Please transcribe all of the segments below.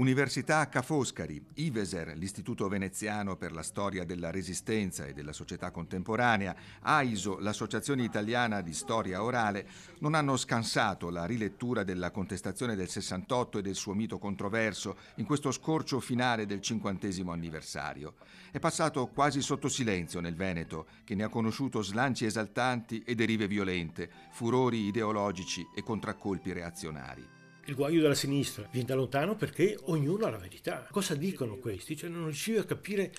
Università Ca' Foscari, Iveser, l'Istituto Veneziano per la Storia della Resistenza e della Società Contemporanea, AISO, l'Associazione Italiana di Storia Orale, non hanno scansato la rilettura della contestazione del 68 e del suo mito controverso in questo scorcio finale del cinquantesimo anniversario. È passato quasi sotto silenzio nel Veneto, che ne ha conosciuto slanci esaltanti e derive violente, furori ideologici e contraccolpi reazionari il guaio della sinistra, viene da lontano perché ognuno ha la verità. Cosa dicono questi? Cioè non riuscivo a capire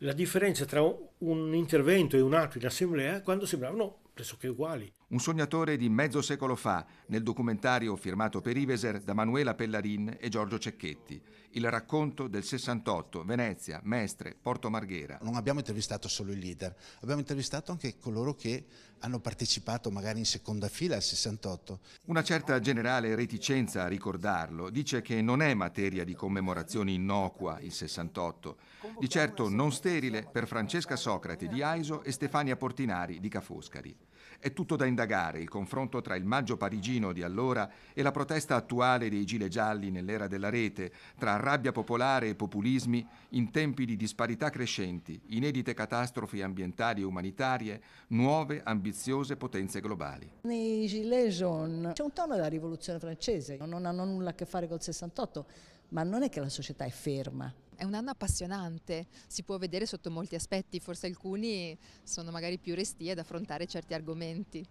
la differenza tra un intervento e un altro in assemblea quando sembravano pressoché uguali. Un sognatore di mezzo secolo fa, nel documentario firmato per Iveser da Manuela Pellarin e Giorgio Cecchetti. Il racconto del 68, Venezia, Mestre, Porto Marghera. Non abbiamo intervistato solo i leader, abbiamo intervistato anche coloro che hanno partecipato magari in seconda fila al 68. Una certa generale reticenza a ricordarlo dice che non è materia di commemorazione innocua il 68, di certo non sterile per Francesca Socrate di Aiso e Stefania Portinari di Cafoscari. È tutto da indagare il confronto tra il maggio parigino di allora e la protesta attuale dei gilet gialli nell'era della rete, tra rabbia popolare e populismi in tempi di disparità crescenti, inedite catastrofi ambientali e umanitarie, nuove ambiziose potenze globali. Nei gilet jaunes c'è un tono della rivoluzione francese, non hanno nulla a che fare col 68, ma non è che la società è ferma, è un anno appassionante, si può vedere sotto molti aspetti, forse alcuni sono magari più restie ad affrontare certi argomenti.